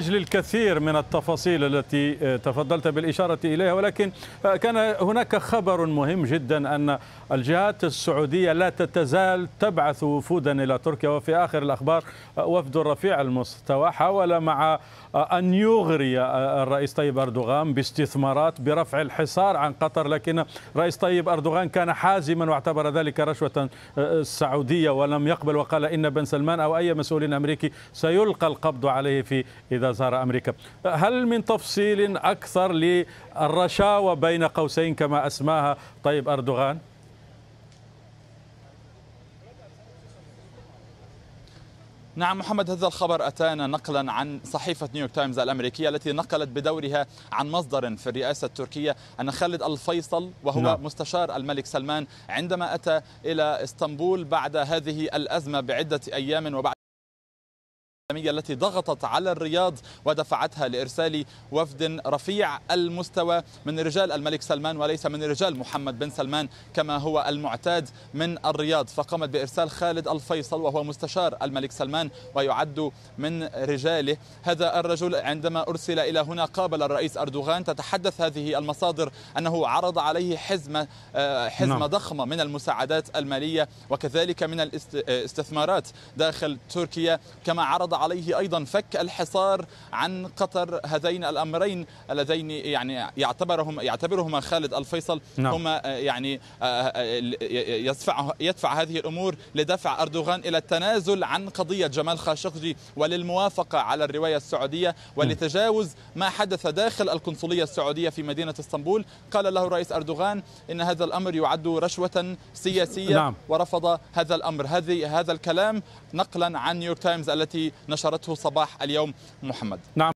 أجل الكثير من التفاصيل التي آه، تفضلت بالإشارة إليها ولكن آه، كان هناك خبر مهم جدا أن الجهات السعودية لا تتزال تبعث وفودا إلى تركيا وفي آخر الأخبار آه، وفد رفيع المستوى حاول مع أن يغري الرئيس طيب أردوغان باستثمارات برفع الحصار عن قطر لكن الرئيس طيب أردوغان كان حازما واعتبر ذلك رشوة سعودية ولم يقبل وقال إن بن سلمان أو أي مسؤول أمريكي سيلقى القبض عليه في إذا زار أمريكا هل من تفصيل أكثر للرشاوة بين قوسين كما أسماها طيب أردوغان؟ نعم محمد هذا الخبر أتانا نقلا عن صحيفة نيويورك تايمز الأمريكية التي نقلت بدورها عن مصدر في الرئاسة التركية أن خالد الفيصل وهو نعم. مستشار الملك سلمان عندما أتى إلى اسطنبول بعد هذه الأزمة بعدة أيام وبعد التي ضغطت على الرياض ودفعتها لإرسال وفد رفيع المستوى من رجال الملك سلمان وليس من رجال محمد بن سلمان كما هو المعتاد من الرياض فقامت بإرسال خالد الفيصل وهو مستشار الملك سلمان ويعد من رجاله هذا الرجل عندما أرسل إلى هنا قابل الرئيس أردوغان تتحدث هذه المصادر أنه عرض عليه حزمة, آه، حزمة نعم. ضخمة من المساعدات المالية وكذلك من الاستثمارات آه، داخل تركيا كما عرض عليه أيضا فك الحصار عن قطر هذين الأمرين اللذين يعني يعتبرهم يعتبرهما خالد الفيصل نعم. هما آه، يعني آه، آه، يدفع يدفع هذه الأمور لدفع أردوغان إلى التنازل عن قضية جمال خاشقجي وللموافقة على الرواية السعودية ولتجاوز ما حدث داخل القنصلية السعودية في مدينة اسطنبول قال له الرئيس أردوغان إن هذا الأمر يعد رشوة سياسية نعم. ورفض هذا الأمر هذه هذا الكلام نقلا عن نيويورك تايمز التي نشرته صباح اليوم محمد نعم